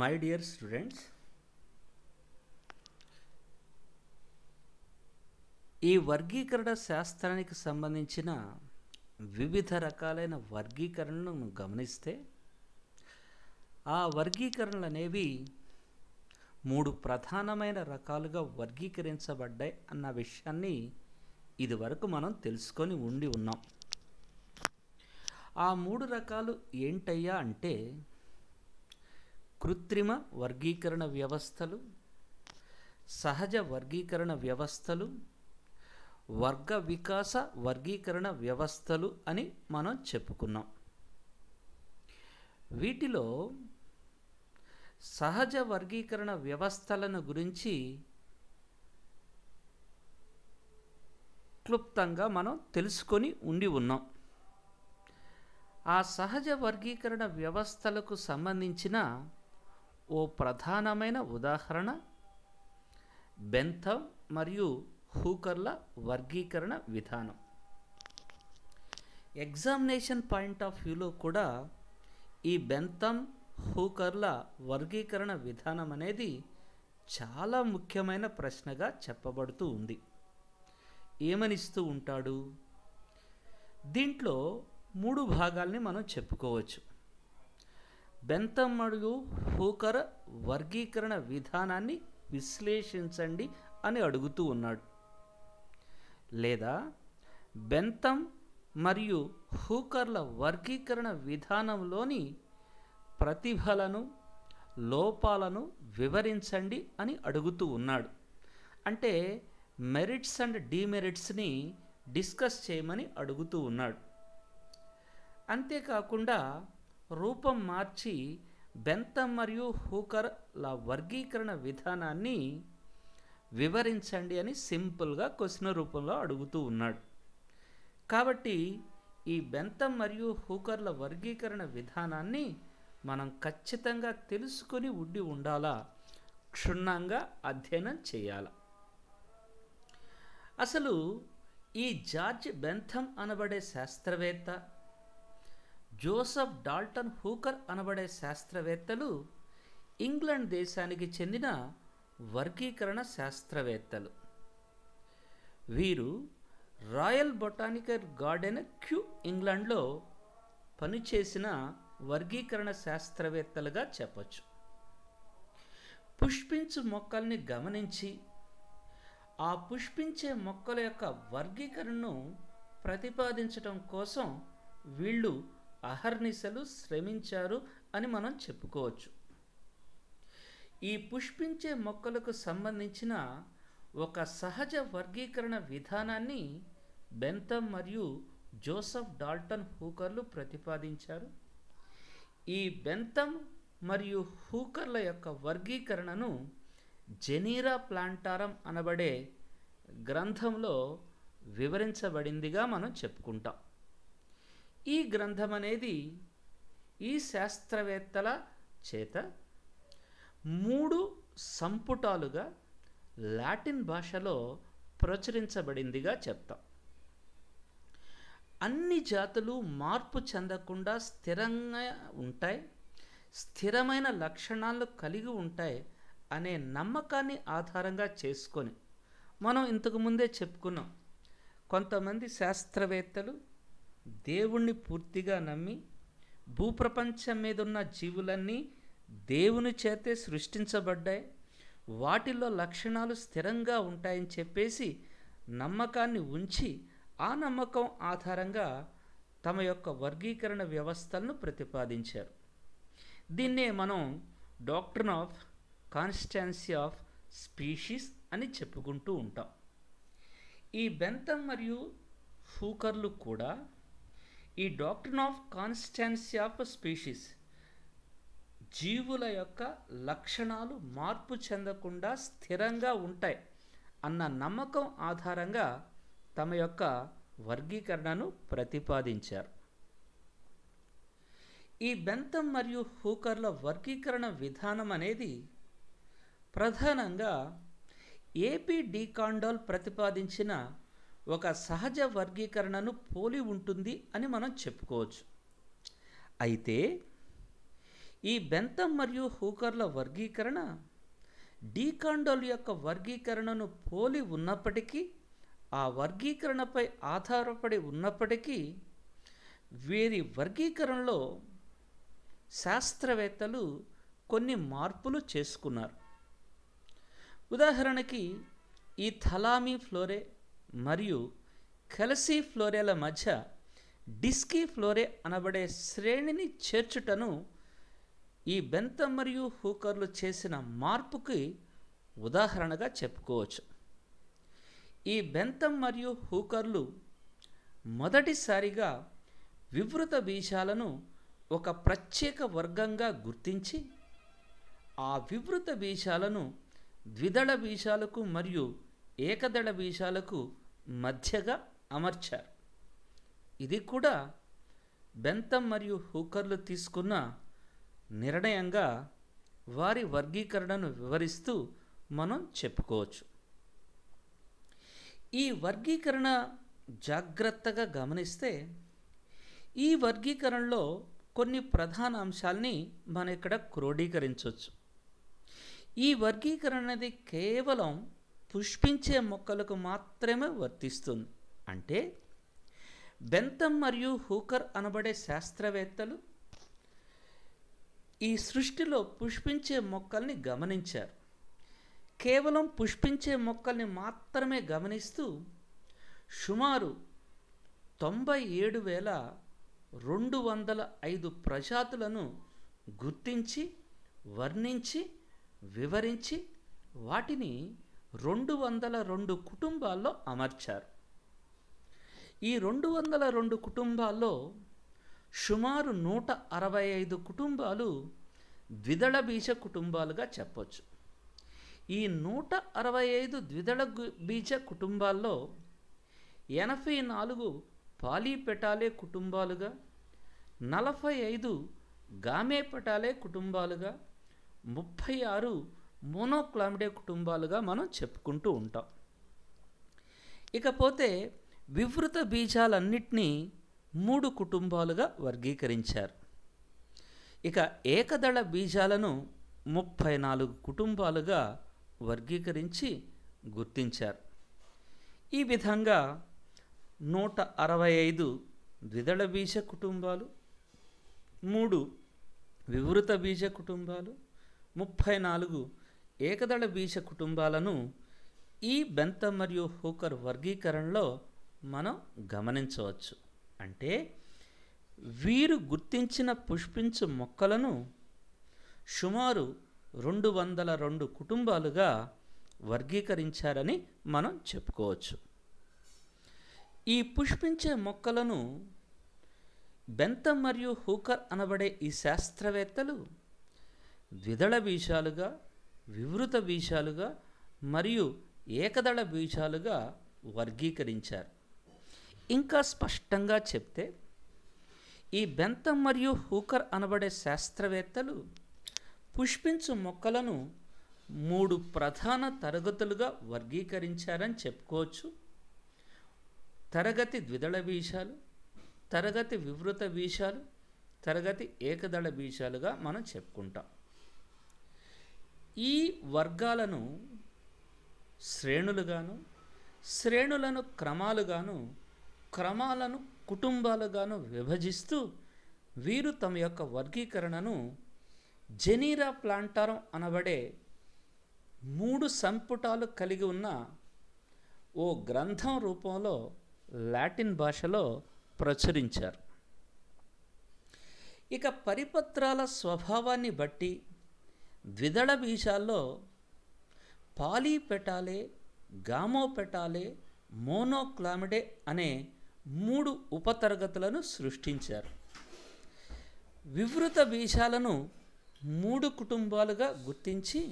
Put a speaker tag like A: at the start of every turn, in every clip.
A: my dear students ఈ వర్గీకరణ శాస్త్రానికి సంబంధించిన వివిధ రకాలైన వర్గీకరణను గమనిస్తే ఆ వర్గీకరణలు అనేవి మూడు ప్రధానమైన రకాలుగా వర్గీకరించబడ్డాయి అన్న విషయాన్ని ఇదివరకు మనం తెలుసుకొని ఉండి ఉన్నాం ఆ మూడు రకాలు ఏంటయ్యా అంటే కృత్రిమ వర్గీకరణ వ్యవస్థలు సహజ వర్గీకరణ వ్యవస్థలు వర్గ వికాస వర్గీకరణ వ్యవస్థలు అని మనం చెప్పుకున్నాం వీటిలో సహజ వర్గీకరణ వ్యవస్థలను గురించి క్లుప్తంగా మనం తెలుసుకొని ఉండి ఉన్నాం ఆ సహజ వర్గీకరణ వ్యవస్థలకు సంబంధించిన ఓ ప్రధానమైన ఉదాహరణ బెంథమ్ మరియు హూకర్ల వర్గీకరణ విధానం ఎగ్జామినేషన్ పాయింట్ ఆఫ్ వ్యూలో కూడా ఈ బెంతం హూకర్ల వర్గీకరణ విధానం అనేది చాలా ముఖ్యమైన ప్రశ్నగా చెప్పబడుతూ ఉంది ఏమనిస్తూ ఉంటాడు దీంట్లో మూడు భాగాల్ని మనం చెప్పుకోవచ్చు బెంతం మరియు హూకర్ వర్గీకరణ విధానాన్ని విశ్లేషించండి అని అడుగుతూ ఉన్నాడు లేదా బెంతం మరియు హూకర్ల వర్గీకరణ విధానంలోని ప్రతిభలను లోపాలను వివరించండి అని అడుగుతూ ఉన్నాడు అంటే మెరిట్స్ అండ్ డీమెరిట్స్ని డిస్కస్ చేయమని అడుగుతూ ఉన్నాడు అంతేకాకుండా రూపం మార్చి బెంతం మరియు హూకర్ వర్గీకరణ విధానాన్ని వివరించండి అని సింపుల్గా క్వశ్చన్ రూపంలో అడుగుతూ ఉన్నాడు కాబట్టి ఈ బెంతం మరియు హూకర్ల వర్గీకరణ విధానాన్ని మనం ఖచ్చితంగా తెలుసుకొని ఉండి ఉండాలా క్షుణ్ణంగా అధ్యయనం చేయాల అసలు ఈ జార్జ్ బెంథం అనబడే శాస్త్రవేత్త జోసఫ్ డాల్టన్ హూకర్ అనబడే శాస్త్రవేత్తలు ఇంగ్లాండ్ దేశానికి చెందిన వర్గీకరణ శాస్త్రవేత్తలు వీరు రాయల్ బొటానికల్ గార్డెన్ క్యూ ఇంగ్లాండ్లో పనిచేసిన వర్గీకరణ శాస్త్రవేత్తలుగా చెప్పచ్చు పుష్పించు మొక్కల్ని గమనించి ఆ పుష్పించే మొక్కల యొక్క వర్గీకరణను ప్రతిపాదించడం కోసం వీళ్ళు అహర్నిశలు శ్రమించారు అని మనం చెప్పుకోవచ్చు ఈ పుష్పించే మొక్కలకు సంబంధించిన ఒక సహజ వర్గీకరణ విధానాన్ని బెంతం మరియు జోసఫ్ డాల్టన్ హూకర్లు ప్రతిపాదించారు ఈ బెంతం మరియు హూకర్ల యొక్క వర్గీకరణను జెనీరా ప్లాంటారం అనబడే గ్రంథంలో వివరించబడిందిగా మనం చెప్పుకుంటాం గ్రంథం అనేది ఈ శాస్త్రవేత్తల చేత మూడు సంపుటాలుగా లాటిన్ భాషలో ప్రచురించబడిందిగా చెప్తాం అన్ని జాతులు మార్పు చెందకుండా స్థిరంగా ఉంటాయి స్థిరమైన లక్షణాలు కలిగి ఉంటాయి అనే నమ్మకాన్ని ఆధారంగా చేసుకొని మనం ఇంతకుముందే చెప్పుకున్నాం కొంతమంది శాస్త్రవేత్తలు దేవుణ్ణి పూర్తిగా నమ్మి భూప్రపంచం మీద ఉన్న జీవులన్నీ దేవుని చేతే సృష్టించబడ్డాయి వాటిల్లో లక్షణాలు స్థిరంగా ఉంటాయని చెప్పేసి నమ్మకాన్ని ఉంచి ఆ నమ్మకం ఆధారంగా తమ యొక్క వర్గీకరణ వ్యవస్థలను ప్రతిపాదించారు దీన్నే మనం doctor of constancy of species అని చెప్పుకుంటూ ఉంటాం ఈ బెంతం మరియు హూకర్లు కూడా ఈ doctor of constancy of species జీవుల యొక్క లక్షణాలు మార్పు చెందకుండా స్థిరంగా ఉంటాయి అన్న నమ్మకం ఆధారంగా తమ యొక్క వర్గీకరణను ప్రతిపాదించారు ఈ బెంతం మరియు హూకర్ల వర్గీకరణ విధానం అనేది ప్రధానంగా ఏపీ డీకాండోల్ ప్రతిపాదించిన ఒక సహజ వర్గీకరణను పోలి ఉంటుంది అని మనం చెప్పుకోవచ్చు అయితే ఈ బెంతం మరియు హూకర్ల వర్గీకరణ డీకాండోల్ యొక్క వర్గీకరణను పోలి ఉన్నప్పటికీ ఆ వర్గీకరణపై ఆధారపడి ఉన్నప్పటికీ వీరి వర్గీకరణలో శాస్త్రవేత్తలు కొన్ని మార్పులు చేసుకున్నారు ఉదాహరణకి ఈ థలామీ ఫ్లోరే మరియు కలసీ ఫ్లోరేల మధ్య డిస్కీ ఫ్లోరే అనబడే శ్రేణిని చేర్చుటను ఈ బెంత మరియు హూకర్లు చేసిన మార్పుకి ఉదాహరణగా చెప్పుకోవచ్చు ఈ బెంతం మరియు హూకర్లు మొదటిసారిగా వివృత బీజాలను ఒక ప్రత్యేక వర్గంగా గుర్తించి ఆ వివృత బీజాలను ద్విదళ బీజాలకు మరియు ఏకదళ బీజాలకు మధ్యగా అమర్చారు ఇది కూడా బెంతం మరియు హూకర్లు తీసుకున్న నిర్ణయంగా వారి వర్గీకరణను వివరిస్తూ మనం చెప్పుకోవచ్చు ఈ వర్గీకరణ జాగ్రత్తగా గమనిస్తే ఈ వర్గీకరణలో కొన్ని ప్రధాన అంశాలని మనం ఇక్కడ క్రోడీకరించవచ్చు ఈ వర్గీకరణ అనేది కేవలం పుష్పించే మొక్కలకు మాత్రమే వర్తిస్తుంది అంటే బెంతం మరియు హూకర్ అనబడే శాస్త్రవేత్తలు ఈ సృష్టిలో పుష్పించే మొక్కల్ని గమనించారు కేవలం పుష్పించే మొక్కల్ని మాత్రమే గమనిస్తూ సుమారు తొంభై ఏడు వేల రెండు వందల ఐదు ప్రజాతులను గుర్తించి వర్ణించి వివరించి వాటిని రెండు వందల రెండు కుటుంబాల్లో అమర్చారు ఈ రెండు వందల రెండు కుటుంబాల్లో సుమారు నూట అరవై ఐదు కుటుంబాలు ద్విదళ కుటుంబాలుగా చెప్పొచ్చు ఈ నూట అరవై ఐదు ద్విదళ బీజ కుటుంబాల్లో ఎనభై నాలుగు పాలీపెటాలే కుటుంబాలుగా నలభై ఐదు గామేపెటాలే కుటుంబాలుగా ముప్పై ఆరు మోనోక్లామిడే కుటుంబాలుగా మనం చెప్పుకుంటూ ఉంటాం ఇకపోతే వివృత బీజాలన్నిటినీ మూడు కుటుంబాలుగా వర్గీకరించారు ఇక ఏకదళ బీజాలను ముప్పై నాలుగు కుటుంబాలుగా వర్గీకరించి గుర్తించారు ఈ విధంగా నూట అరవై ఐదు ద్విదళ బీజ కుటుంబాలు మూడు వివృత బీజ కుటుంబాలు ముప్పై నాలుగు ఏకదళ బీజ కుటుంబాలను ఈ బెంత మరియు హూకర్ వర్గీకరణలో మనం గమనించవచ్చు అంటే వీరు గుర్తించిన పుష్పించు మొక్కలను సుమారు రెండు వందల రెండు కుటుంబాలుగా వర్గీకరించారని మనం చెప్పుకోవచ్చు ఈ పుష్పించే మొక్కలను బెంత మరియు హూకర్ అనబడే ఈ శాస్త్రవేత్తలు ద్విదళ బీజాలుగా వివృత బీజాలుగా మరియు ఏకదళ బీజాలుగా వర్గీకరించారు ఇంకా స్పష్టంగా చెప్తే ఈ బెంతం మరియు హూకర్ అనబడే శాస్త్రవేత్తలు పుష్పించు మొక్కలను మూడు ప్రధాన తరగతులుగా వర్గీకరించారని చెప్పుకోవచ్చు తరగతి ద్విదళ బీజాలు తరగతి వివృత బీజాలు తరగతి ఏకదళ బీజాలుగా మనం చెప్పుకుంటాం ఈ వర్గాలను శ్రేణులుగాను శ్రేణులను క్రమాలుగాను క్రమాలను కుటుంబాలుగాను విభజిస్తూ వీరు తమ యొక్క వర్గీకరణను జెనీరా ప్లాంటారం అనబడే మూడు సంపుటాలు కలిగి ఉన్న ఓ గ్రంథం రూపంలో లాటిన్ భాషలో ప్రచురించారు ఇక పరిపత్రాల స్వభావాన్ని బట్టి ద్విదళ బీజాల్లో పాలీపెటాలే గామోపెటాలే మోనోక్లామిడే అనే మూడు ఉపతరగతులను సృష్టించారు వివృత బీజాలను మూడు కుటుంబాలుగా గుర్తించి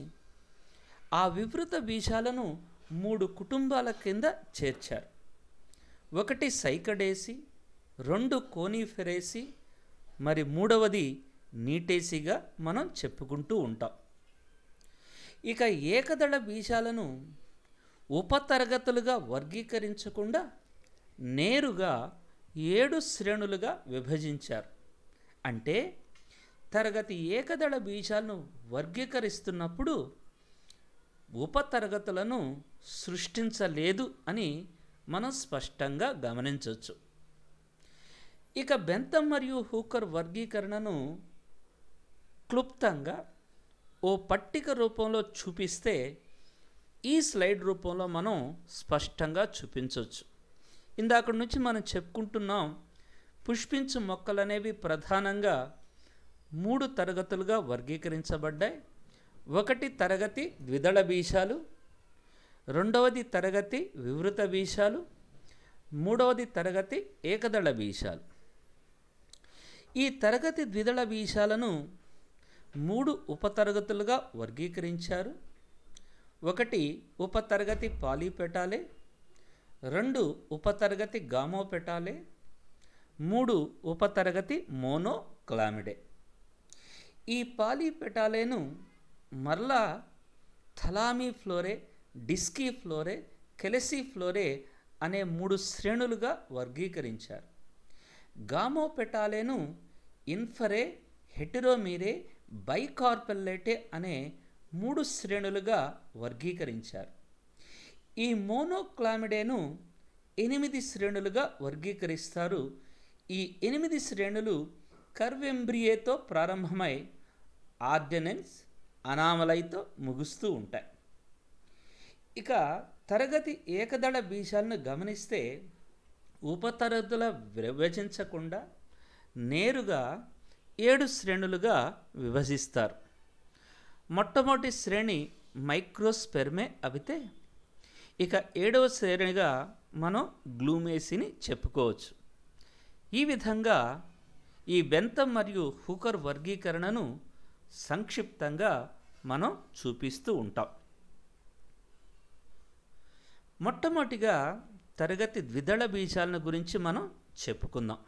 A: ఆ వివృత బీజాలను మూడు కుటుంబాల కింద చేర్చారు ఒకటి సైకడేసి రెండు కోనిఫెరేసి మరి మూడవది నీటేసిగా మనం చెప్పుకుంటూ ఉంటాం ఇక ఏకదళ బీజాలను ఉపతరగతులుగా వర్గీకరించకుండా నేరుగా ఏడు శ్రేణులుగా విభజించారు అంటే తరగతి ఏకదళ బీజాలను వర్గీకరిస్తున్నప్పుడు ఉపతరగతులను సృష్టించలేదు అని మనం స్పష్టంగా గమనించవచ్చు ఇక బెంతం మరియు హూకర్ వర్గీకరణను క్లుప్తంగా ఓ పట్టిక రూపంలో చూపిస్తే ఈ స్లైడ్ రూపంలో మనం స్పష్టంగా చూపించవచ్చు ఇందాక నుంచి మనం చెప్పుకుంటున్నాం పుష్పించు మొక్కలు అనేవి ప్రధానంగా మూడు తరగతులుగా వర్గీకరించబడ్డాయి ఒకటి తరగతి ద్విదళ బీషాలు రెండవది తరగతి వివృత బీషాలు మూడవది తరగతి ఏకదళ బీషాలు ఈ తరగతి ద్విదళ బీషాలను మూడు ఉపతరగతులుగా వర్గీకరించారు ఒకటి ఉపతరగతి పాలీ పెట్టాలే రెండు ఉపతరగతి గామో పెట్టాలే మూడు ఉపతరగతి మోనో క్లామిడే ఈ పాలీ పెటాలేను మరలా థలామీ ఫ్లోరే డిస్కీ ఫ్లోరే కెలసీ ఫ్లోరే అనే మూడు శ్రేణులుగా వర్గీకరించారు గామో పెటాలేను ఇన్ఫరే హెటిరోమీరే బైకార్పెల్లేటే అనే మూడు శ్రేణులుగా వర్గీకరించారు ఈ మోనోక్లామిడేను ఎనిమిది శ్రేణులుగా వర్గీకరిస్తారు ఈ ఎనిమిది శ్రేణులు కర్వెంబ్రియేతో ప్రారంభమై ఆర్డినెన్స్ అనామలైతో ముగుస్తూ ఉంటాయి ఇక తరగతి ఏకదళ బీజాలను గమనిస్తే ఉపతరగతుల విభజించకుండా నేరుగా ఏడు శ్రేణులుగా విభజిస్తారు మొట్టమొదటి శ్రేణి మైక్రోస్పెర్మే అవితే ఇక ఏడవ శ్రేణిగా మనం గ్లూమేసిని చెప్పుకోవచ్చు ఈ విధంగా ఈ బెంతం మరియు హూకర్ వర్గీకరణను సంక్షిప్తంగా మనం చూపిస్తూ ఉంటాం మొట్టమొదటిగా తరగతి ద్విదళ బీజాలను గురించి మనం చెప్పుకుందాం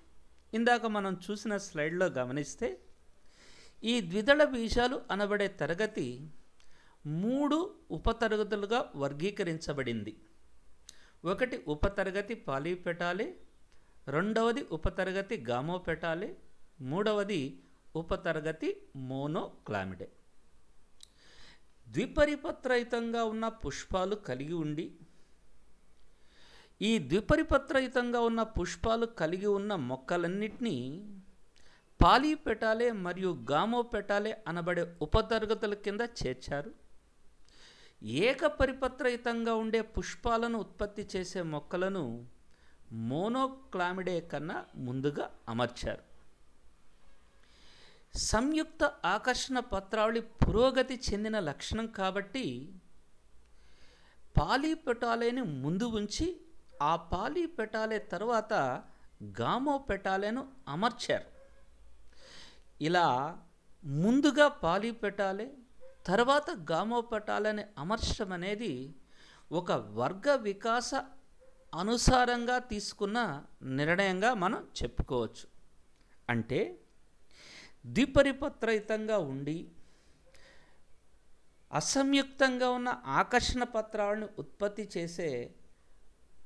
A: ఇందాక మనం చూసిన స్లైడ్లో గమనిస్తే ఈ ద్విదళ బీజాలు అనబడే తరగతి మూడు ఉపతరగతులుగా వర్గీకరించబడింది ఒకటి ఉపతరగతి పాలీపెటాలే రెండవది ఉపతరగతి గామోపెటాలే మూడవది ఉపతరగతి మోనోక్లామిడే ద్విపరిపత్రయుతంగా ఉన్న పుష్పాలు కలిగి ఉండి ఈ ద్విపరిపత్రయుతంగా ఉన్న పుష్పాలు కలిగి ఉన్న మొక్కలన్నింటినీ పాలీ పెటాలే మరియు గామో పెటాలే అనబడే ఉపతరగతుల కింద చేర్చారు ఏకపరిపత్రయుతంగా ఉండే పుష్పాలను ఉత్పత్తి చేసే మొక్కలను మోనోక్లామిడే కన్నా ముందుగా అమర్చారు సంయుక్త ఆకర్షణ పత్రావళి పురోగతి చెందిన లక్షణం కాబట్టి పాలీపెటాలేని ముందు ఉంచి ఆ పాలి పెటాలే తర్వాత గామో పెటాలేను అమర్చారు ఇలా ముందుగా పాలి పెటాలే తర్వాత గామో పెటాలని అమర్చడం అనేది ఒక వర్గ వికాస అనుసారంగా తీసుకున్న నిర్ణయంగా మనం చెప్పుకోవచ్చు అంటే ద్విపరిపత్రయుతంగా ఉండి అసంయుక్తంగా ఉన్న ఆకర్షణ పత్రాలను ఉత్పత్తి చేసే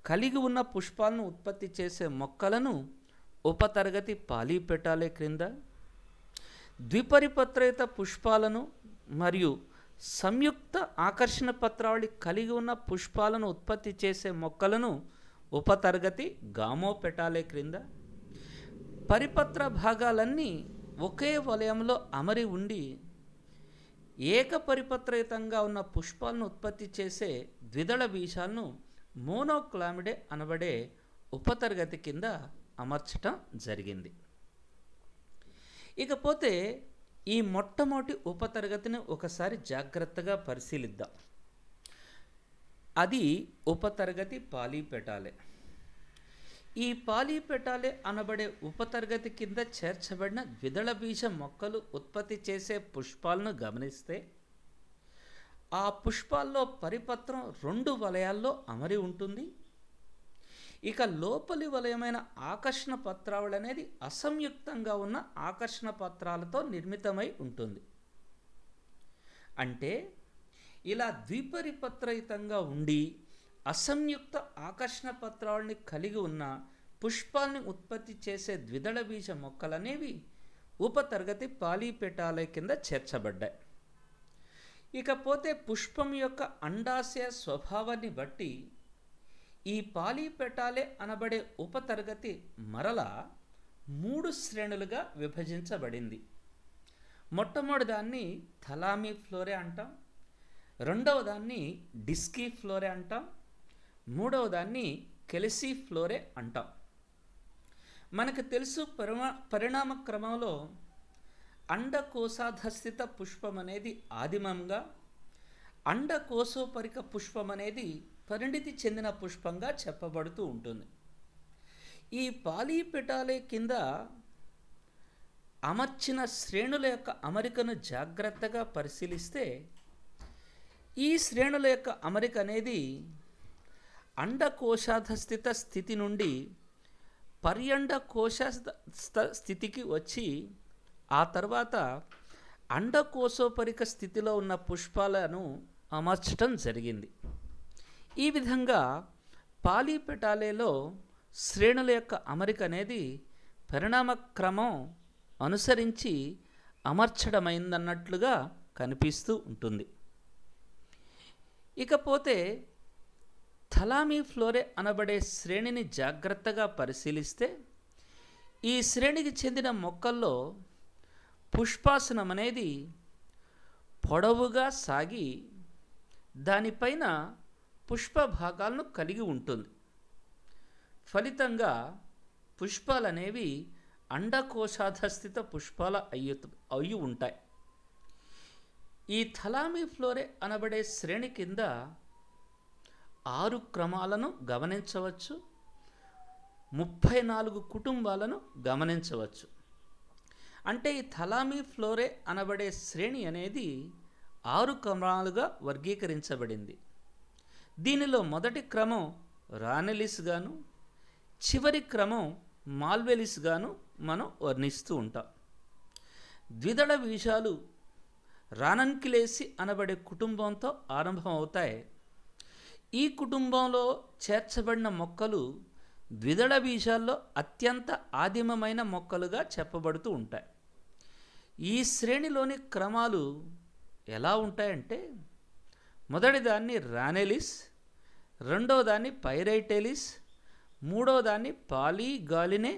A: కలిగి ఉన్న పుష్పాలను ఉత్పత్తి చేసే మొక్కలను ఉపతరగతి పాలీ పెట్టాలే క్రింద ద్విపరిపత్రయిత పుష్పాలను మరియు సంయుక్త ఆకర్షణ పత్రావళి కలిగి ఉన్న పుష్పాలను ఉత్పత్తి చేసే మొక్కలను ఉపతరగతి గామో పెట్టాలే క్రింద పరిపత్ర భాగాలన్నీ ఒకే వలయంలో అమరి ఉండి ఏక పరిపత్రయుతంగా ఉన్న పుష్పాలను ఉత్పత్తి చేసే ద్విదళ బీజాలను మోనోక్లామిడే అనబడే ఉపతరగతి కింద అమర్చటం జరిగింది ఇకపోతే ఈ మొట్టమొదటి ఉపతరగతిని ఒకసారి జాగ్రత్తగా పరిశీలిద్దాం అది ఉపతరగతి పాలీపెటాలే ఈ పాలీపెటాలే అనబడే ఉపతరగతి కింద చేర్చబడిన ద్విదళ బీజ మొక్కలు ఉత్పత్తి చేసే పుష్పాలను గమనిస్తే ఆ పుష్పాల్లో పరిపత్రం రెండు వలయాల్లో అమరి ఉంటుంది ఇక లోపలి వలయమైన ఆకర్షణ పత్రావళి అనేది అసంయుక్తంగా ఉన్న ఆకర్షణ పత్రాలతో నిర్మితమై ఉంటుంది అంటే ఇలా ద్విపరిపత్రయుతంగా ఉండి అసంయుక్త ఆకర్షణ పత్రాలని కలిగి ఉన్న పుష్పాల్ని ఉత్పత్తి చేసే ద్విదళ బీజ మొక్కలనేవి ఉపతరగతి పాలీపెటాలయ కింద చేర్చబడ్డాయి ఇకపోతే పుష్పం యొక్క అండాశయ స్వభావాన్ని బట్టి ఈ పాలీపెటాలే అనబడే ఉపతరగతి మరల మూడు శ్రేణులుగా విభజించబడింది మొట్టమొదటిదాన్ని థలామీ ఫ్లోరే అంటాం రెండవ దాన్ని డిస్కీ ఫ్లోరే అంటాం మూడవ దాన్ని కెలిసీ ఫ్లోరే అంటాం మనకు తెలుసు పరిణామ క్రమంలో అండకోశాధస్థిత పుష్పం అనేది ఆదిమంగా అండకోశోపరిక పుష్పం అనేది పరిణితి చెందిన పుష్పంగా చెప్పబడుతూ ఉంటుంది ఈ పాలీపిటాలే కింద అమర్చిన శ్రేణుల యొక్క అమరికను జాగ్రత్తగా పరిశీలిస్తే ఈ శ్రేణుల యొక్క అమరిక అనేది అండకోశాధస్థిత స్థితి నుండి పర్యండ కోశ స్థితికి వచ్చి ఆ తర్వాత అండకోశోపరిక స్థితిలో ఉన్న పుష్పాలను అమర్చటం జరిగింది ఈ విధంగా పాలీపెటాలేలో శ్రేణుల యొక్క అమరిక అనేది పరిణామక్రమం అనుసరించి అమర్చడమైందన్నట్లుగా కనిపిస్తూ ఉంటుంది ఇకపోతే థలామీ ఫ్లోరే అనబడే శ్రేణిని జాగ్రత్తగా పరిశీలిస్తే ఈ శ్రేణికి చెందిన మొక్కల్లో పుష్పాసనం అనేది పొడవుగా సాగి దానిపైన పుష్ప భాగాలను కలిగి ఉంటుంది ఫలితంగా పుష్పాలు అనేవి అండకోశాధస్థిత పుష్పాల అయ్యు అయ్యి ఉంటాయి ఈ థలామీ ఫ్లోరే అనబడే శ్రేణి కింద ఆరు క్రమాలను గమనించవచ్చు ముప్పై నాలుగు కుటుంబాలను గమనించవచ్చు అంటే ఈ థలామీ ఫ్లోరే అనబడే శ్రేణి అనేది ఆరు క్రమాలుగా వర్గీకరించబడింది దీనిలో మొదటి క్రమం రానెలిస్ గాను చివరి క్రమం మాల్వెలిస్ గాను మనం వర్ణిస్తూ ఉంటాం ద్విదళ వీషాలు రానంకిలేసి అనబడే కుటుంబంతో ఆరంభమవుతాయి ఈ కుటుంబంలో చేర్చబడిన మొక్కలు ద్విదళ బీజాల్లో అత్యంత ఆదిమమైన మొక్కలుగా చెప్పబడుతూ ఉంటాయి ఈ శ్రేణిలోని క్రమాలు ఎలా ఉంటాయంటే మొదటిదాన్ని రానెలిస్ రెండవదాన్ని పైరైటెలిస్ మూడవదాన్ని పాలీగాలినే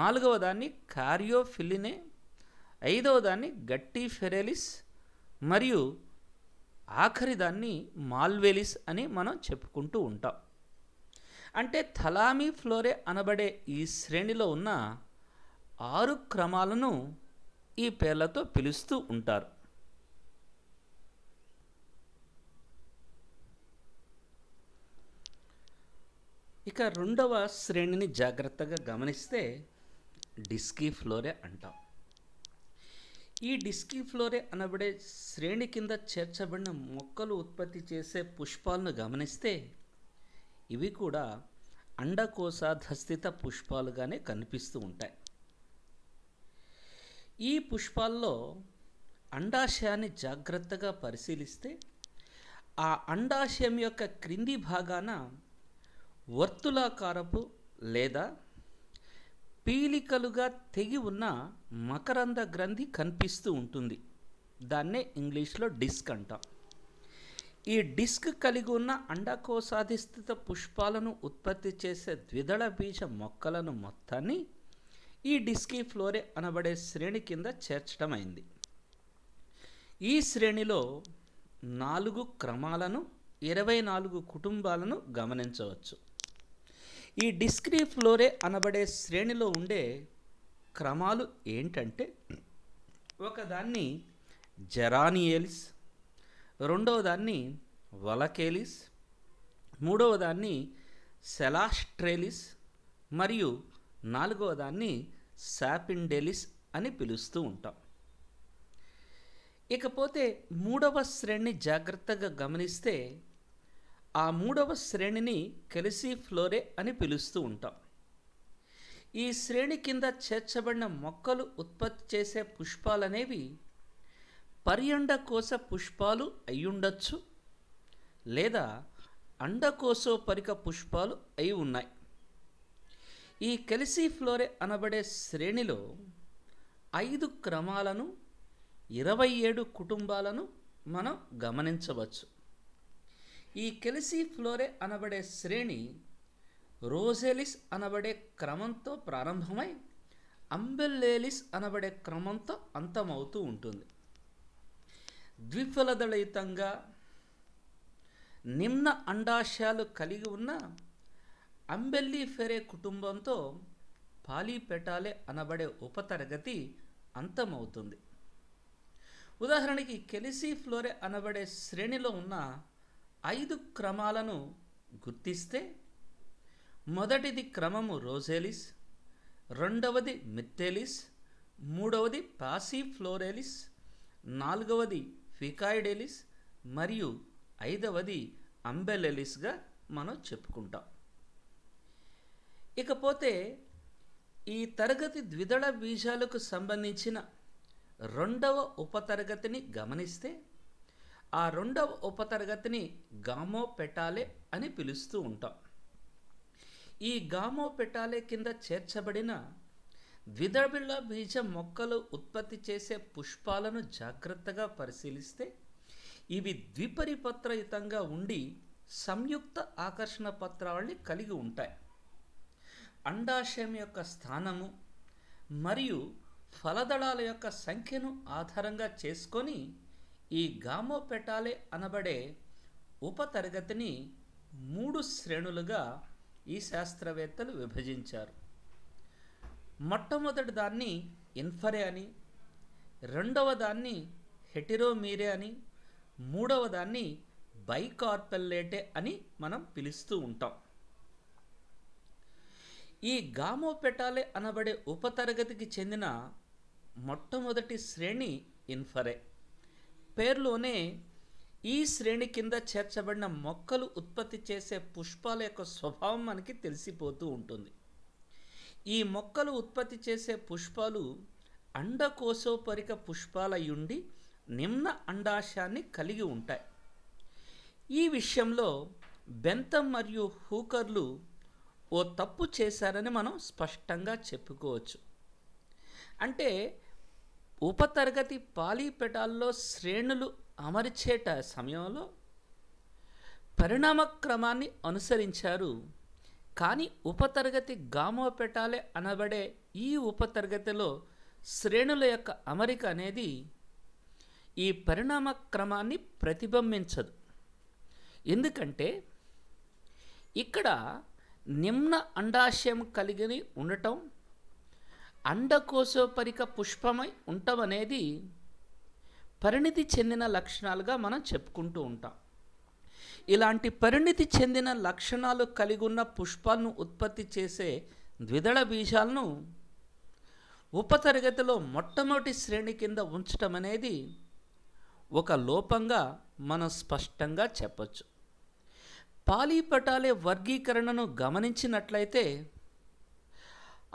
A: నాలుగవదాన్ని కార్యోఫిలినే ఐదవదాన్ని గట్టి ఫెరెలిస్ మరియు ఆఖరిదాన్ని మాల్వెలిస్ అని మనం చెప్పుకుంటూ ఉంటాం అంటే థలామీ ఫ్లోరే అనబడే ఈ శ్రేణిలో ఉన్న ఆరు క్రమాలను ఈ పేర్లతో పిలుస్తూ ఉంటారు ఇక రెండవ శ్రేణిని జాగ్రత్తగా గమనిస్తే డిస్కీ ఫ్లోరే అంటాం ఈ డిస్కీ ఫ్లోరే అనబడే శ్రేణి కింద చేర్చబడిన మొక్కలు ఉత్పత్తి చేసే పుష్పాలను గమనిస్తే ఇవి కూడా అండకోశాధస్థిత పుష్పాలుగానే కనిపిస్తూ ఉంటాయి ఈ పుష్పాల్లో అండాశయాన్ని జాగ్రత్తగా పరిశీలిస్తే ఆ అండాశయం యొక్క క్రింది భాగాన వర్తులాకారపు లేదా పీలికలుగా తెగి ఉన్న మకరంద గ్రంథి కనిపిస్తూ ఉంటుంది దాన్నే ఇంగ్లీష్లో డిస్క్ అంటాం ఈ డిస్క్ కలిగి ఉన్న అండాకోశాధిస్థిత పుష్పాలను ఉత్పత్తి చేసే ద్విదళ బీజ మొక్కలను మొత్తాన్ని ఈ డిస్కీ ఫ్లోరే అనబడే శ్రేణి కింద చేర్చడం అయింది ఈ శ్రేణిలో నాలుగు క్రమాలను ఇరవై నాలుగు కుటుంబాలను గమనించవచ్చు ఈ డిస్క్రీ ఫ్లోరే అనబడే శ్రేణిలో ఉండే క్రమాలు ఏంటంటే ఒకదాన్ని జెరానియలిస్ రెండవదాన్ని వలకేలిస్ మూడవదాన్ని సెలాస్ట్రేలిస్ మరియు నాలుగవదాన్ని శాపిండెలిస్ అని పిలుస్తూ ఉంటాం ఇకపోతే మూడవ శ్రేణి జాగ్రత్తగా గమనిస్తే ఆ మూడవ శ్రేణిని కెలిసి ఫ్లోరే అని పిలుస్తూ ఉంటాం ఈ శ్రేణి కింద చేర్చబడిన మొక్కలు ఉత్పత్తి చేసే పుష్పాలనేవి పర్యండకోశ పుష్పాలు అయ్యుండొచ్చు లేదా అండకోశోపరిక పుష్పాలు అయి ఉన్నాయి ఈ ఫ్లోరే అనబడే శ్రేణిలో ఐదు క్రమాలను ఇరవై ఏడు కుటుంబాలను మనం గమనించవచ్చు ఈ ఫ్లోరే అనబడే శ్రేణి రోజెలిస్ అనబడే క్రమంతో ప్రారంభమై అంబెల్లేలిస్ అనబడే క్రమంతో అంతమవుతూ ఉంటుంది ద్విఫలదళితంగా నిమ్న అండాశయాలు కలిగి ఉన్న ఫెరే కుటుంబంతో పాలీపెటాలే అనబడే ఉపతరగతి అంతమవుతుంది ఉదాహరణకి కెలిసీ ఫ్లోరే అనబడే శ్రేణిలో ఉన్న ఐదు క్రమాలను గుర్తిస్తే మొదటిది క్రమము రోజేలిస్ రెండవది మిత్తేలిస్ మూడవది పాసీ ఫ్లోరేలిస్ నాలుగవది ఫికాయిడెలిస్ మరియు ఐదవది అంబెలెలిస్గా మనం చెప్పుకుంటాం ఇకపోతే ఈ తరగతి ద్విదళ బీజాలకు సంబంధించిన రెండవ ఉపతరగతిని గమనిస్తే ఆ రెండవ ఉపతరగతిని గామో పెట్టాలే అని పిలుస్తూ ఉంటాం ఈ గామో పెట్టాలే కింద చేర్చబడిన ద్విదళబిళ్ళ బీజ మొక్కలు ఉత్పత్తి చేసే పుష్పాలను జాగ్రత్తగా పరిశీలిస్తే ఇవి ద్విపరిపత్రయుతంగా ఉండి సంయుక్త ఆకర్షణ పత్రాలని కలిగి ఉంటాయి అండాశయం యొక్క స్థానము మరియు ఫలదళాల యొక్క సంఖ్యను ఆధారంగా చేసుకొని ఈ గామోపెటాలే అనబడే ఉపతరగతిని మూడు శ్రేణులుగా ఈ శాస్త్రవేత్తలు విభజించారు మొట్టమొదటి దాన్ని ఇన్ఫరే అని రెండవ దాన్ని హెటిరోమీరే అని మూడవ దాన్ని బైకార్పెల్లేటే అని మనం పిలుస్తూ ఉంటాం ఈ గామో పెటాలే అనబడే ఉపతరగతికి చెందిన మొట్టమొదటి శ్రేణి ఇన్ఫరే పేర్లోనే ఈ శ్రేణి కింద చేర్చబడిన మొక్కలు ఉత్పత్తి చేసే పుష్పాల యొక్క స్వభావం మనకి తెలిసిపోతూ ఉంటుంది ఈ మొక్కలు ఉత్పత్తి చేసే పుష్పాలు అండకోశోపరిక పుష్పాలయుండి నిమ్న అండాశాన్ని కలిగి ఉంటాయి ఈ విషయంలో బెంతం మరియు హూకర్లు ఓ తప్పు చేశారని మనం స్పష్టంగా చెప్పుకోవచ్చు అంటే ఉపతరగతి పాలీపెటాల్లో శ్రేణులు అమర్చేట సమయంలో పరిణామక్రమాన్ని అనుసరించారు కానీ ఉపతరగతి గామోపెటాలే అనబడే ఈ ఉపతరగతిలో శ్రేణుల యొక్క అమరిక అనేది ఈ పరిణామ క్రమాన్ని ప్రతిబింబించదు ఎందుకంటే ఇక్కడ నిమ్న అండాశయం కలిగిని ఉండటం అండకోశోపరిక పుష్పమై ఉండటం అనేది పరిణితి చెందిన లక్షణాలుగా మనం చెప్పుకుంటూ ఉంటాం ఇలాంటి పరిణితి చెందిన లక్షణాలు కలిగి ఉన్న పుష్పాలను ఉత్పత్తి చేసే ద్విదళ బీజాలను ఉపతరగతిలో మొట్టమొదటి శ్రేణి కింద ఉంచటం అనేది ఒక లోపంగా మనం స్పష్టంగా చెప్పచ్చు పాలీపటాలే వర్గీకరణను గమనించినట్లయితే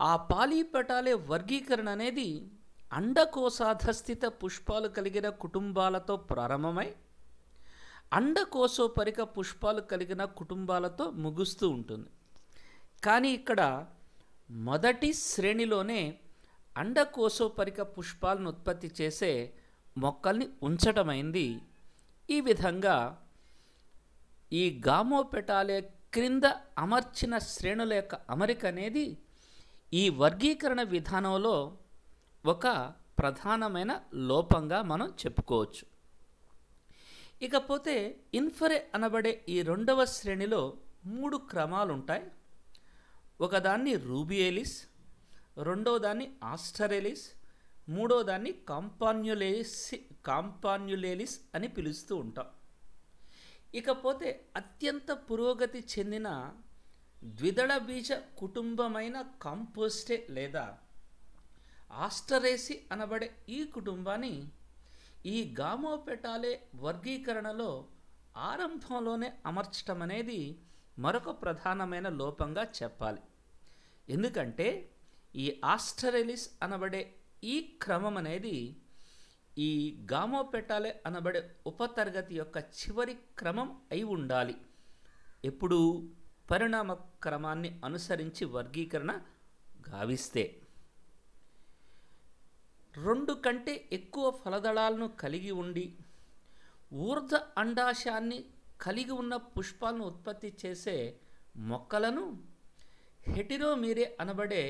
A: ఆ పాలీపటాలే వర్గీకరణ అనేది అండకోశాధస్థిత పుష్పాలు కలిగిన కుటుంబాలతో ప్రారంభమై అండకోశోపరిక పుష్పాలు కలిగిన కుటుంబాలతో ముగుస్తూ ఉంటుంది కానీ ఇక్కడ మొదటి శ్రేణిలోనే అండకోశోపరిక పుష్పాలను ఉత్పత్తి చేసే మొక్కల్ని ఉంచటమైంది ఈ విధంగా ఈ గామోపెటాలే క్రింద అమర్చిన శ్రేణుల యొక్క అమరిక అనేది ఈ వర్గీకరణ విధానంలో ఒక ప్రధానమైన లోపంగా మనం చెప్పుకోవచ్చు ఇకపోతే ఇన్ఫరే అనబడే ఈ రెండవ శ్రేణిలో మూడు క్రమాలు ఉంటాయి ఒకదాన్ని రూబియేలిస్ రెండవదాన్ని ఆస్టరేలిస్ మూడవదాన్ని కాంపాన్యులేసి కాంపాన్యులేలిస్ అని పిలుస్తూ ఉంటాం ఇకపోతే అత్యంత పురోగతి చెందిన ద్విదళ బీజ కుటుంబమైన కంపోస్టే లేదా ఆస్టరేసి అనబడే ఈ కుటుంబాన్ని ఈ గామోపెటాలే వర్గీకరణలో ఆరంభంలోనే అమర్చటం అనేది మరొక ప్రధానమైన లోపంగా చెప్పాలి ఎందుకంటే ఈ ఆస్టరెలిస్ అనబడే ఈ క్రమం అనేది ఈ గామో పెట్టాలి అనబడే ఉపతరగతి యొక్క చివరి క్రమం అయి ఉండాలి ఎప్పుడు పరిణామ క్రమాన్ని అనుసరించి వర్గీకరణ గావిస్తే రెండు కంటే ఎక్కువ ఫలదళాలను కలిగి ఉండి ఊర్ధ అండాశాన్ని కలిగి ఉన్న పుష్పాలను ఉత్పత్తి చేసే మొక్కలను హెటిరో మీరే అనబడే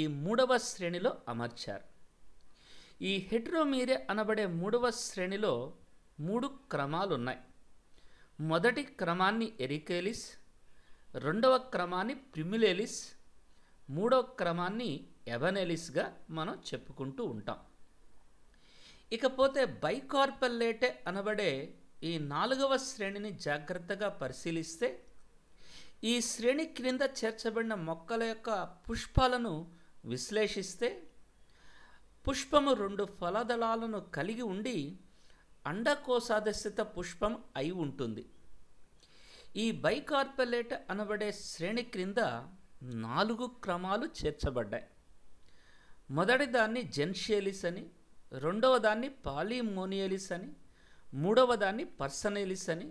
A: ఈ మూడవ శ్రేణిలో అమర్చారు ఈ హెట్రోమీరే అనబడే మూడవ శ్రేణిలో మూడు క్రమాలున్నాయి మొదటి క్రమాన్ని ఎరికేలిస్ రెండవ క్రమాన్ని ప్రిమిలేలిస్ మూడవ క్రమాన్ని ఎబనెలిస్గా మనం చెప్పుకుంటూ ఉంటాం ఇకపోతే బైకార్పల్లేటే అనబడే ఈ నాలుగవ శ్రేణిని జాగ్రత్తగా పరిశీలిస్తే ఈ శ్రేణి క్రింద చేర్చబడిన మొక్కల యొక్క పుష్పాలను విశ్లేషిస్తే పుష్పము రెండు ఫలదళాలను కలిగి ఉండి అండకోశాదశిత పుష్పం అయి ఉంటుంది ఈ బైకార్పెలేట్ అనబడే శ్రేణి క్రింద నాలుగు క్రమాలు చేర్చబడ్డాయి మొదటి దాన్ని జెన్షియలిస్ అని రెండవ దాన్ని పాలిమోనియలిస్ అని మూడవ దాన్ని పర్సనెలిస్ అని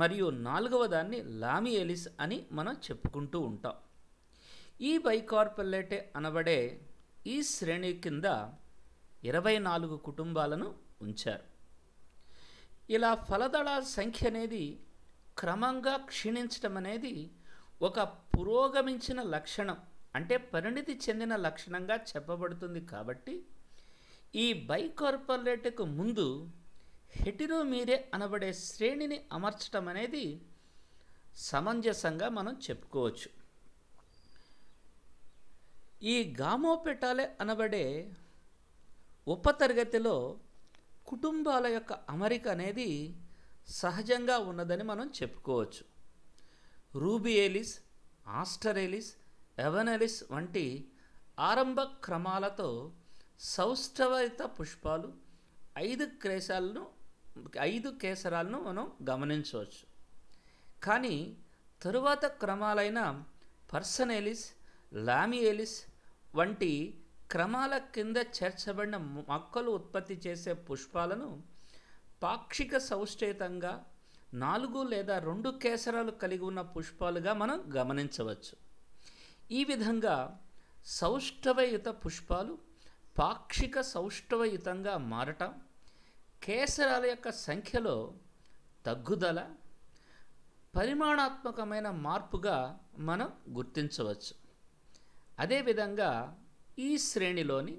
A: మరియు నాలుగవ దాన్ని లామియలిస్ అని మనం చెప్పుకుంటూ ఉంటాం ఈ బైకార్పెలేటే అనబడే ఈ శ్రేణి కింద ఇరవై నాలుగు కుటుంబాలను ఉంచారు ఇలా ఫలదళాల సంఖ్య అనేది క్రమంగా క్షీణించడం అనేది ఒక పురోగమించిన లక్షణం అంటే పరిణితి చెందిన లక్షణంగా చెప్పబడుతుంది కాబట్టి ఈ బైకార్పొరేట్కు ముందు హెటిరో మీరే అనబడే శ్రేణిని అమర్చడం అనేది సమంజసంగా మనం చెప్పుకోవచ్చు ఈ గామోపెటాలే అనబడే ఉపతరగతిలో కుటుంబాల యొక్క అమరిక అనేది సహజంగా ఉన్నదని మనం చెప్పుకోవచ్చు రూబియేలిస్ ఆస్టరేలిస్ ఎవనెలిస్ వంటి ఆరంభ క్రమాలతో సౌష్ఠవరిత పుష్పాలు ఐదు క్రేశాలను ఐదు కేసరాలను మనం గమనించవచ్చు కానీ తరువాత క్రమాలైన పర్సనేలిస్ లామియేలిస్ వంటి క్రమాల కింద చేర్చబడిన మొక్కలు ఉత్పత్తి చేసే పుష్పాలను పాక్షిక సౌష్ఠేతంగా నాలుగు లేదా రెండు కేసరాలు కలిగి ఉన్న పుష్పాలుగా మనం గమనించవచ్చు ఈ విధంగా సౌష్ఠవయుత పుష్పాలు పాక్షిక సౌష్ఠవయుతంగా మారటం కేసరాల యొక్క సంఖ్యలో తగ్గుదల పరిమాణాత్మకమైన మార్పుగా మనం గుర్తించవచ్చు అదేవిధంగా ఈ శ్రేణిలోని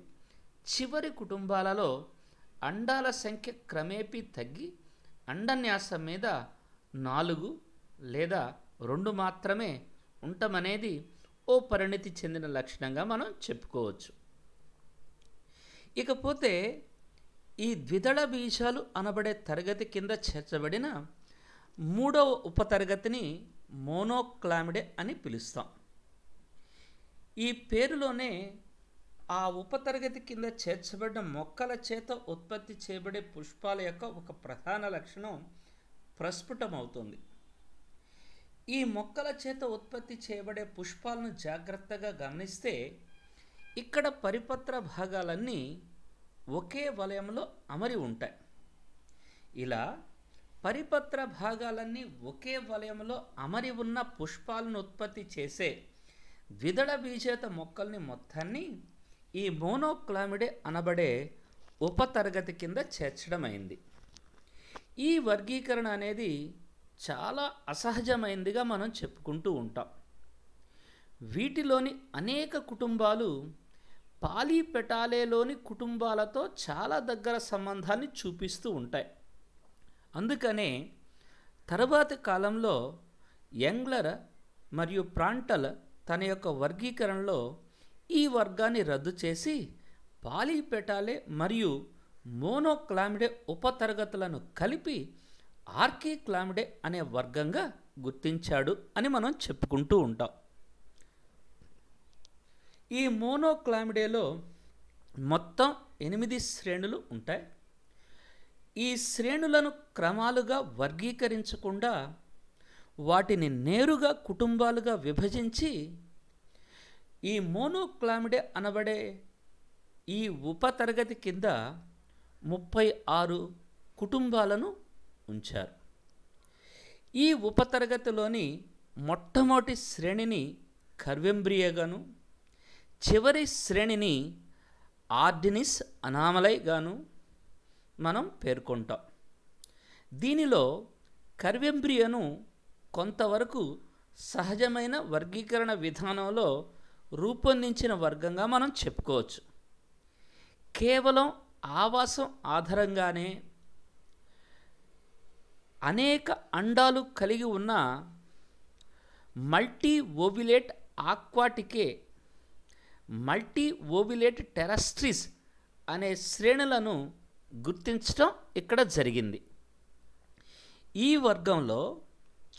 A: చివరి కుటుంబాలలో అండాల సంఖ్య క్రమేపీ తగ్గి అండన్యాసం మీద నాలుగు లేదా రెండు మాత్రమే ఉండమనేది ఓ పరిణితి చెందిన లక్షణంగా మనం చెప్పుకోవచ్చు ఇకపోతే ఈ ద్విదళ బీజాలు అనబడే తరగతి కింద చేర్చబడిన మూడవ ఉపతరగతిని మోనోక్లామిడే అని పిలుస్తాం ఈ పేరులోనే ఆ ఉపతరగతి కింద చేర్చబడిన మొక్కల చేత ఉత్పత్తి చేయబడే పుష్పాల యొక్క ఒక ప్రధాన లక్షణం ప్రస్ఫుటమవుతుంది ఈ మొక్కల చేత ఉత్పత్తి చేయబడే పుష్పాలను జాగ్రత్తగా గమనిస్తే ఇక్కడ పరిపత్ర భాగాలన్నీ ఒకే వలయంలో అమరి ఉంటాయి ఇలా పరిపత్ర భాగాలన్నీ ఒకే వలయంలో అమరి ఉన్న పుష్పాలను ఉత్పత్తి చేసే విదడ బీజేత మొక్కల్ని మొత్తాన్ని ఈ మోనోక్లామిడే అనబడే ఉపతరగతి కింద చేర్చడమైంది ఈ వర్గీకరణ అనేది చాలా అసహజమైందిగా మనం చెప్పుకుంటూ ఉంటాం వీటిలోని అనేక కుటుంబాలు పాలీపెటాలేలోని కుటుంబాలతో చాలా దగ్గర సంబంధాన్ని చూపిస్తూ ఉంటాయి అందుకనే తరువాతి కాలంలో యంగ్లర్ మరియు ప్రాంటల్ తన యొక్క వర్గీకరణలో ఈ వర్గాన్ని రద్దు చేసి పాలీపెటాలే మరియు మోనోక్లామిడే ఉపతరగతులను కలిపి క్లామిడే అనే వర్గంగా గుర్తించాడు అని మనం చెప్పుకుంటూ ఉంటాం ఈ మోనోక్లామిడేలో మొత్తం ఎనిమిది శ్రేణులు ఉంటాయి ఈ శ్రేణులను క్రమాలుగా వర్గీకరించకుండా వాటిని నేరుగా కుటుంబాలుగా విభజించి ఈ మోనోక్లామిడే అనబడే ఈ ఉపతరగతి కింద ముప్పై ఆరు కుటుంబాలను ఉంచారు ఈ ఉపతరగతిలోని మొట్టమొదటి శ్రేణిని కర్వెంబ్రియగాను చివరి శ్రేణిని ఆర్డినిస్ అనామలైగాను మనం పేర్కొంటాం దీనిలో కర్వెంబ్రియను కొంతవరకు సహజమైన వర్గీకరణ విధానంలో రూపొందించిన వర్గంగా మనం చెప్పుకోవచ్చు కేవలం ఆవాసం ఆధారంగానే అనేక అండాలు కలిగి ఉన్న మల్టీ ఓవిలేట్ ఆక్వాటికే మల్టీ ఓవిలేట్ టెరస్ట్రీస్ అనే శ్రేణులను గుర్తించడం ఇక్కడ జరిగింది ఈ వర్గంలో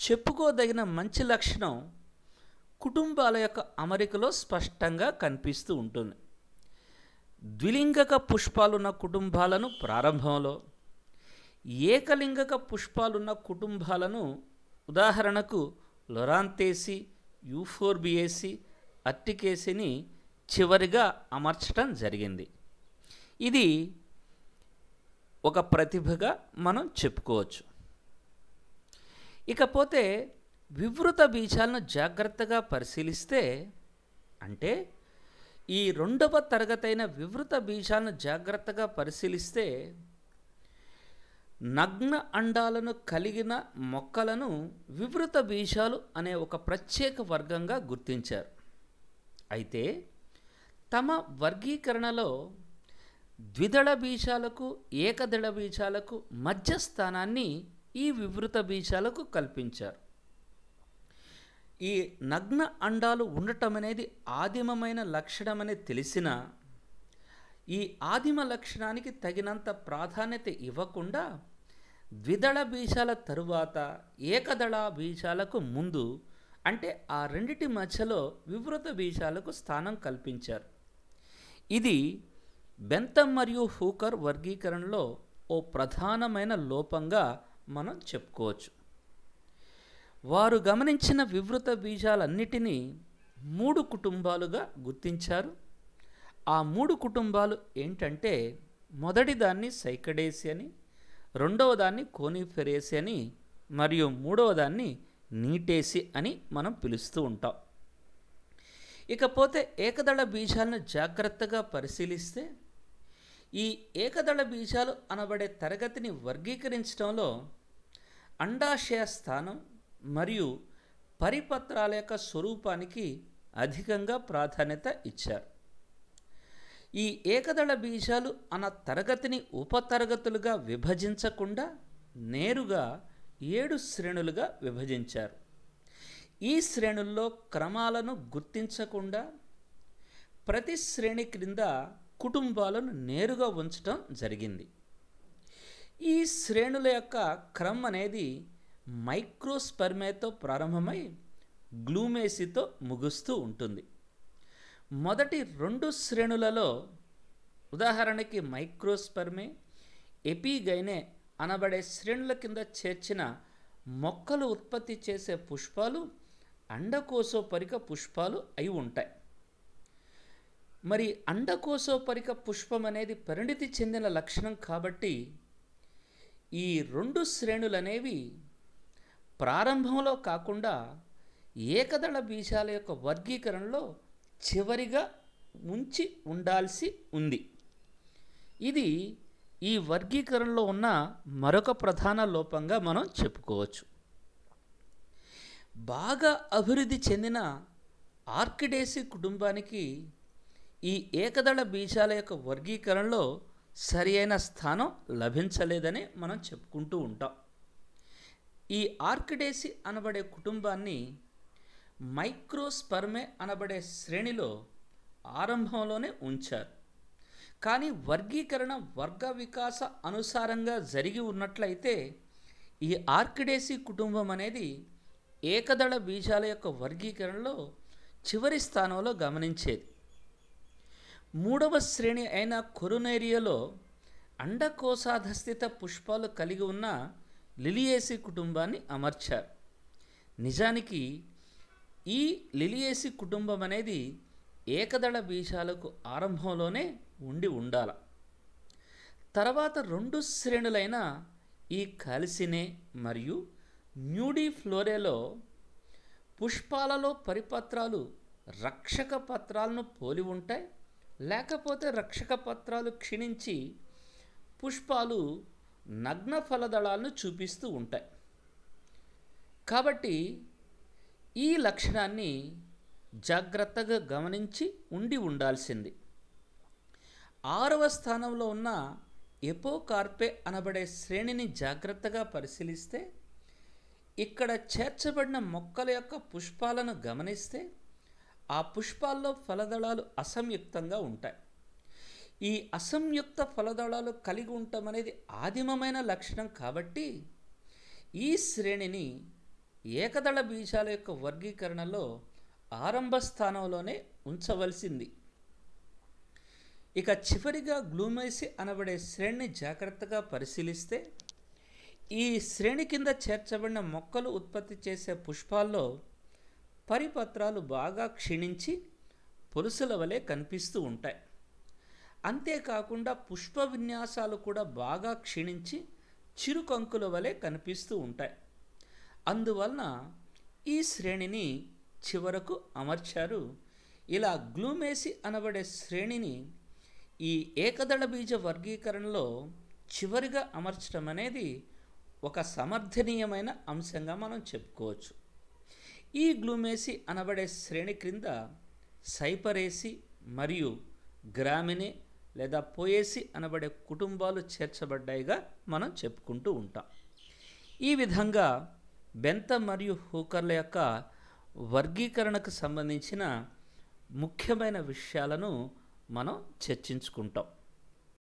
A: చెప్పుకోదగిన మంచి లక్షణం కుటుంబాల యొక్క అమరికలో స్పష్టంగా కనిపిస్తూ ఉంటుంది ద్విలింగక పుష్పాలున్న కుటుంబాలను ప్రారంభంలో ఏకలింగక పుష్పాలున్న కుటుంబాలను ఉదాహరణకు లొరాంతేసి యూఫోర్బియేసి అట్టికేసిని చివరిగా అమర్చడం జరిగింది ఇది ఒక ప్రతిభగా మనం చెప్పుకోవచ్చు ఇకపోతే వివృత బీజాలను జాగ్రత్తగా పరిశీలిస్తే అంటే ఈ రెండవ తరగతైన వివృత బీజాలను జాగ్రత్తగా పరిశీలిస్తే నగ్న అండాలను కలిగిన మొక్కలను వివృత బీజాలు అనే ఒక ప్రత్యేక వర్గంగా గుర్తించారు అయితే తమ వర్గీకరణలో ద్విదళ బీజాలకు ఏకదళ బీజాలకు మధ్య స్థానాన్ని ఈ వివృత బీజాలకు కల్పించారు ఈ నగ్న అండాలు ఉండటం అనేది ఆదిమమైన లక్షణం తెలిసిన ఈ ఆదిమ లక్షణానికి తగినంత ప్రాధాన్యత ఇవ్వకుండా ద్విదళ బీజాల తరువాత ఏకదళ బీజాలకు ముందు అంటే ఆ రెండిటి మధ్యలో వివృత బీజాలకు స్థానం కల్పించారు ఇది బెంతం మరియు హూకర్ వర్గీకరణలో ఓ ప్రధానమైన లోపంగా మనం చెప్పుకోవచ్చు వారు గమనించిన వివృత బీజాలన్నిటినీ మూడు కుటుంబాలుగా గుర్తించారు ఆ మూడు కుటుంబాలు ఏంటంటే మొదటి దాన్ని సైకడేసి అని రెండవ దాన్ని కోనిఫెరేసి అని మరియు మూడవ దాన్ని నీటేసి అని మనం పిలుస్తూ ఉంటాం ఇకపోతే ఏకదళ బీజాలను జాగ్రత్తగా పరిశీలిస్తే ఈ ఏకదళ బీజాలు అనబడే తరగతిని వర్గీకరించడంలో అండాశయ స్థానం మరియు పరిపత్రాల యొక్క స్వరూపానికి అధికంగా ప్రాధాన్యత ఇచ్చారు ఈ ఏకదళ బీజాలు అన్న తరగతిని ఉపతరగతులుగా విభజించకుండా నేరుగా ఏడు శ్రేణులుగా విభజించారు ఈ శ్రేణుల్లో క్రమాలను గుర్తించకుండా ప్రతి శ్రేణి క్రింద కుటుంబాలను నేరుగా ఉంచటం జరిగింది ఈ శ్రేణుల యొక్క క్రమం అనేది మైక్రోస్పెర్మేతో ప్రారంభమై గ్లూమేసితో ముగుస్తూ ఉంటుంది మొదటి రెండు శ్రేణులలో ఉదాహరణకి మైక్రోస్పెర్మే ఎపిగైనే అనబడే శ్రేణుల కింద చేర్చిన మొక్కలు ఉత్పత్తి చేసే పుష్పాలు అండకోసోపరిక పుష్పాలు అయి ఉంటాయి మరి అండకోశోపరిక పుష్పం అనేది పరిణితి చెందిన లక్షణం కాబట్టి ఈ రెండు శ్రేణులు అనేవి ప్రారంభంలో కాకుండా ఏకదళ బీజాల యొక్క వర్గీకరణలో చివరిగా ఉంచి ఉండాల్సి ఉంది ఇది ఈ వర్గీకరణలో ఉన్న మరొక ప్రధాన లోపంగా మనం చెప్పుకోవచ్చు బాగా అభివృద్ధి చెందిన ఆర్కిడేసి కుటుంబానికి ఈ ఏకదళ బీజాల యొక్క వర్గీకరణలో సరి అయిన స్థానం లభించలేదని మనం చెప్పుకుంటూ ఉంటాం ఈ ఆర్కిడేసి అనబడే కుటుంబాన్ని మైక్రోస్పర్మే అనబడే శ్రేణిలో ఆరంభంలోనే ఉంచారు కానీ వర్గీకరణ వర్గ వికాస అనుసారంగా జరిగి ఉన్నట్లయితే ఈ ఆర్కిడేసి కుటుంబం అనేది ఏకదళ బీజాల యొక్క వర్గీకరణలో చివరి స్థానంలో గమనించేది మూడవ శ్రేణి అయిన కొరునేరియాలో అండకోశాధస్థిత పుష్పాలు కలిగి ఉన్న లిలియేసి కుటుంబాన్ని అమర్చారు నిజానికి ఈ లిలియేసి కుటుంబం అనేది ఏకదళ బీజాలకు ఆరంభంలోనే ఉండి ఉండాల తర్వాత రెండు శ్రేణులైన ఈ కలిసినే మరియు న్యూడీ ఫ్లోరేలో పుష్పాలలో పరిపత్రాలు రక్షక పత్రాలను పోలి ఉంటాయి లేకపోతే రక్షక పత్రాలు క్షీణించి పుష్పాలు నగ్న ఫలదళాలను చూపిస్తూ ఉంటాయి కాబట్టి ఈ లక్షణాన్ని జాగ్రత్తగా గమనించి ఉండి ఉండాల్సింది ఆరవ స్థానంలో ఉన్న ఎపోకార్పే అనబడే శ్రేణిని జాగ్రత్తగా పరిశీలిస్తే ఇక్కడ చేర్చబడిన మొక్కల యొక్క పుష్పాలను గమనిస్తే ఆ పుష్పాల్లో ఫలదళాలు అసంయుక్తంగా ఉంటాయి ఈ అసంయుక్త ఫలదళాలు కలిగి ఉండటం అనేది ఆదిమమైన లక్షణం కాబట్టి ఈ శ్రేణిని ఏకదళ బీజాల యొక్క వర్గీకరణలో ఆరంభ స్థానంలోనే ఉంచవలసింది ఇక చివరిగా గ్లూమైసి అనబడే శ్రేణిని జాగ్రత్తగా పరిశీలిస్తే ఈ శ్రేణి కింద చేర్చబడిన మొక్కలు ఉత్పత్తి చేసే పుష్పాల్లో పరిపత్రాలు బాగా క్షీణించి పులుసుల వలె కనిపిస్తూ ఉంటాయి అంతేకాకుండా పుష్ప విన్యాసాలు కూడా బాగా క్షీణించి చిరుకంకుల వలె కనిపిస్తూ ఉంటాయి అందువలన ఈ శ్రేణిని చివరకు అమర్చారు ఇలా గ్లూమేసి అనబడే శ్రేణిని ఈ ఏకదళ బీజ వర్గీకరణలో చివరిగా అమర్చడం అనేది ఒక సమర్థనీయమైన అంశంగా మనం చెప్పుకోవచ్చు ఈ గ్లూమేసి అనబడే శ్రేణి క్రింద సైపరేసి మరియు గ్రామిణి లేదా పోయేసి అనబడే కుటుంబాలు చేర్చబడ్డాయిగా మనం చెప్పుకుంటూ ఉంటాం ఈ విధంగా బెంత మరియు హూకర్ల యొక్క వర్గీకరణకు సంబంధించిన ముఖ్యమైన విషయాలను మనం చర్చించుకుంటాం